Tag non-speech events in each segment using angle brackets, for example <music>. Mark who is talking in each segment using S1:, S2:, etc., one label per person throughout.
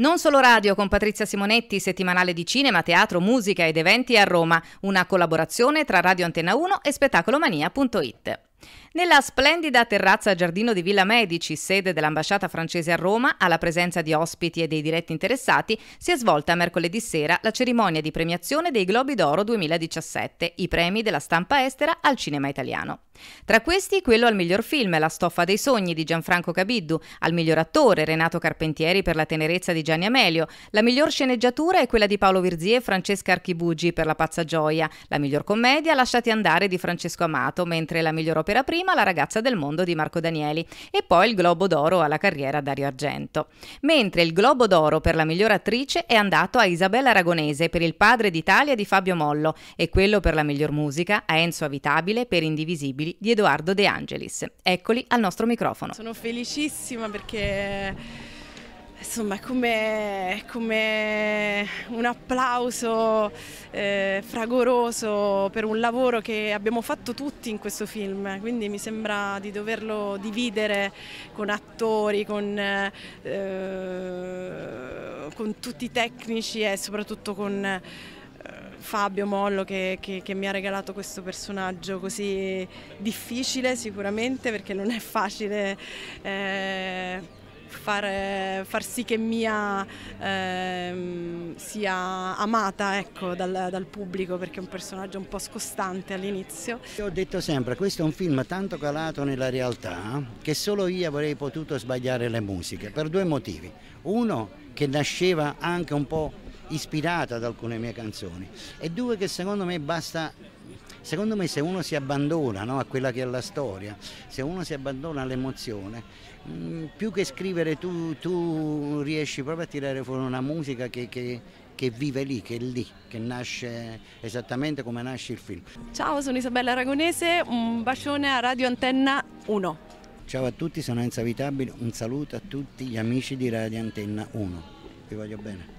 S1: Non solo radio con Patrizia Simonetti, settimanale di cinema, teatro, musica ed eventi a Roma, una collaborazione tra Radio Antenna 1 e spettacolomania.it. Nella splendida terrazza giardino di Villa Medici, sede dell'ambasciata francese a Roma, alla presenza di ospiti e dei diretti interessati, si è svolta mercoledì sera la cerimonia di premiazione dei Globi d'Oro 2017, i premi della stampa estera al cinema italiano. Tra questi quello al miglior film La stoffa dei sogni di Gianfranco Cabiddu, al miglior attore Renato Carpentieri per La tenerezza di Gianni Amelio, la miglior sceneggiatura è quella di Paolo Virzie e Francesca Archibugi per La pazza gioia, la miglior commedia Lasciati andare di Francesco Amato, mentre la miglior opera per prima La ragazza del mondo di Marco Danieli e poi il Globo d'Oro alla carriera Dario Argento. Mentre il Globo d'Oro per la miglior attrice è andato a Isabella Aragonese per Il padre d'Italia di Fabio Mollo e quello per la miglior musica a Enzo Avitabile per Indivisibili di Edoardo De Angelis. Eccoli al nostro microfono.
S2: Sono felicissima perché Insomma, è come, come, un applauso eh, fragoroso per un lavoro che abbiamo fatto tutti in questo film, quindi mi sembra di doverlo dividere con attori, con, eh, con tutti i tecnici e soprattutto con eh, Fabio Mollo che, che, che mi ha regalato questo personaggio così difficile sicuramente perché non è facile eh, far, far sì che Mia ehm, sia amata ecco, dal, dal, pubblico perché è un personaggio un po' scostante all'inizio.
S3: Io ho detto sempre, questo è un film tanto calato nella realtà che solo io avrei potuto sbagliare le musiche per due motivi. Uno che nasceva anche un po' ispirata ad alcune mie canzoni e due che secondo me basta Secondo me se uno si abbandona no, a quella che è la storia, se uno si abbandona all'emozione, mm, più che scrivere tu, tu, riesci proprio a tirare fuori una musica che, che che vive lì, che è lì, che nasce esattamente come nasce il film.
S2: Ciao, sono Isabella Aragonese, un bacione a Radio Antenna 1.
S3: Ciao a tutti, sono Enza Vitabile, un saluto a tutti gli amici di Radio Antenna 1. Vi voglio bene.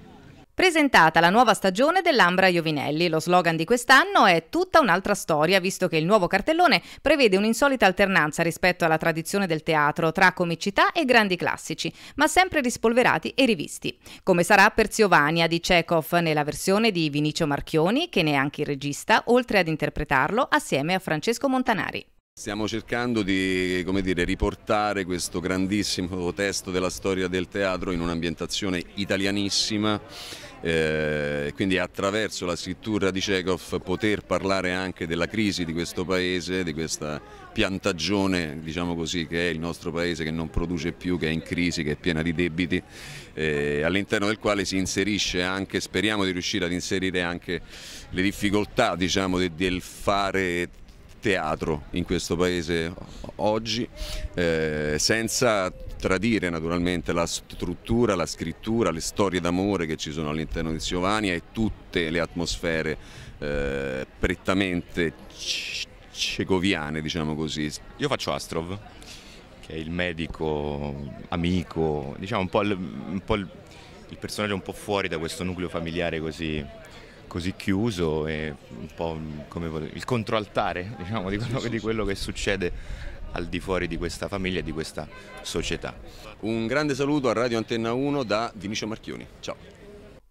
S1: Presentata la nuova stagione dell'Ambra Iovinelli, lo slogan di quest'anno è tutta un'altra storia, visto che il nuovo cartellone prevede un'insolita alternanza rispetto alla tradizione del teatro tra comicità e grandi classici, ma sempre rispolverati e rivisti. Come sarà per Ziovania di Chekhov nella versione di Vinicio Marchioni, che ne è anche il regista, oltre ad interpretarlo assieme a Francesco Montanari.
S3: Stiamo cercando di dire, riportare questo grandissimo testo della storia del teatro in un'ambientazione italianissima eh, quindi attraverso la scrittura di Chekhov poter parlare anche della crisi di questo paese, di questa piantagione diciamo così, che è il nostro paese che non produce più, che è in crisi, che è piena di debiti, eh, all'interno del quale si inserisce anche, speriamo di riuscire ad inserire anche le difficoltà diciamo, del fare teatro in questo paese oggi, eh, senza tradire naturalmente la struttura, la scrittura, le storie d'amore che ci sono all'interno di Giovanni e tutte le atmosfere eh, prettamente cecoviane, diciamo così. Io faccio Astrov, che è il medico, amico, diciamo un po', il, un po il, il personaggio un po' fuori da questo nucleo familiare così così chiuso e un po' come, il controaltare <laughs> diciamo, di, quello, di quello che succede al di fuori di questa famiglia e di questa società. Un grande saluto a Radio Antenna 1 da Vinicio Marchioni. Ciao.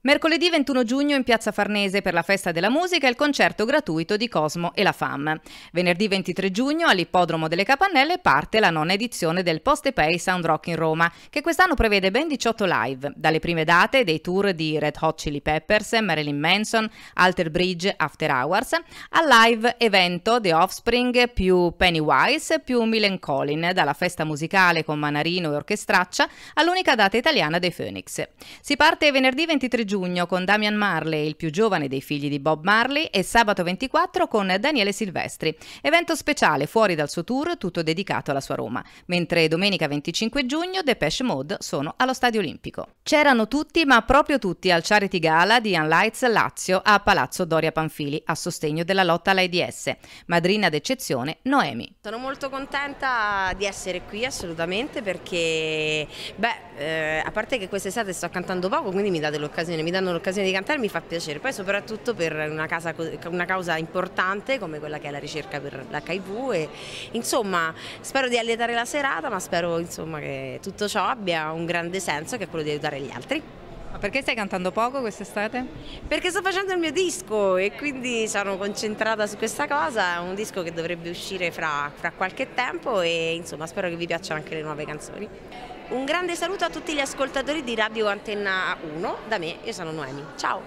S1: Mercoledì 21 giugno in Piazza Farnese per la Festa della Musica il concerto gratuito di Cosmo e la FAM. Venerdì 23 giugno all'Ippodromo delle Capannelle parte la nona edizione del Post Pay Sound Rock in Roma, che quest'anno prevede ben 18 live, dalle prime date dei tour di Red Hot Chili Peppers, Marilyn Manson, Alter Bridge, After Hours, al live evento The Offspring più Pennywise più Milan Colin, dalla festa musicale con Manarino e Orchestraccia all'unica data italiana dei Phoenix. Si parte venerdì 23 giugno giugno con Damian Marley, il più giovane dei figli di Bob Marley, e sabato 24 con Daniele Silvestri. Evento speciale fuori dal suo tour, tutto dedicato alla sua Roma. Mentre domenica 25 giugno Depeche Mode sono allo Stadio Olimpico. C'erano tutti, ma proprio tutti, al Charity Gala di Unlights Lazio a Palazzo Doria Panfili a sostegno della lotta all'AIDS. Madrina d'eccezione Noemi.
S2: Sono molto contenta di essere qui assolutamente perché, beh, eh, a parte che quest'estate sto cantando poco, quindi mi date l'occasione, mi danno l'occasione di cantare, mi fa piacere, poi soprattutto per una, casa, una causa importante come quella che è la ricerca per l'HIV e insomma spero di allietare la serata, ma spero insomma, che tutto ciò abbia un grande senso che è quello di aiutare gli altri.
S1: Ma perché stai cantando poco quest'estate?
S2: Perché sto facendo il mio disco e quindi sono concentrata su questa cosa, è un disco che dovrebbe uscire fra, fra qualche tempo e insomma spero che vi piacciono anche le nuove canzoni. Un grande saluto a tutti gli ascoltatori di Radio Antenna 1, da me, io sono Noemi. Ciao!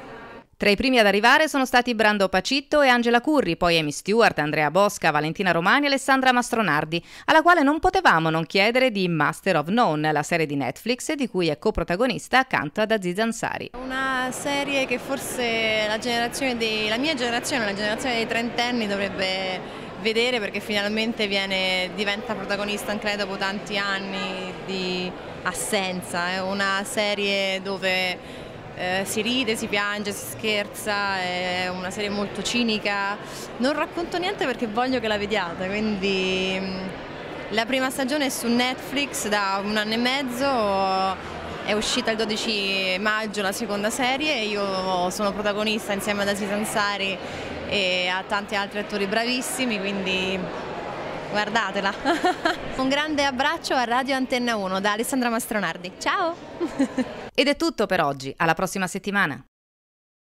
S1: Tra i primi ad arrivare sono stati Brando Pacitto e Angela Curri, poi Amy Stewart, Andrea Bosca, Valentina Romani e Alessandra Mastronardi, alla quale non potevamo non chiedere di Master of None, la serie di Netflix di cui è coprotagonista accanto ad Aziz Ansari.
S2: Una serie che forse la, dei, la mia generazione, la generazione dei trentenni dovrebbe vedere perché finalmente viene, diventa protagonista anche lei dopo tanti anni di assenza, è una serie dove eh, si ride, si piange, si scherza, è una serie molto cinica. Non racconto niente perché voglio che la vediate, quindi mm, la prima stagione è su Netflix da un anno e mezzo. È uscita il 12 maggio la seconda serie io sono protagonista insieme ad Asi Sansari e a tanti altri attori bravissimi, quindi guardatela. <laughs> Un
S1: grande abbraccio a Radio Antenna 1 da Alessandra Mastronardi. Ciao! Ed è tutto per oggi, alla prossima settimana.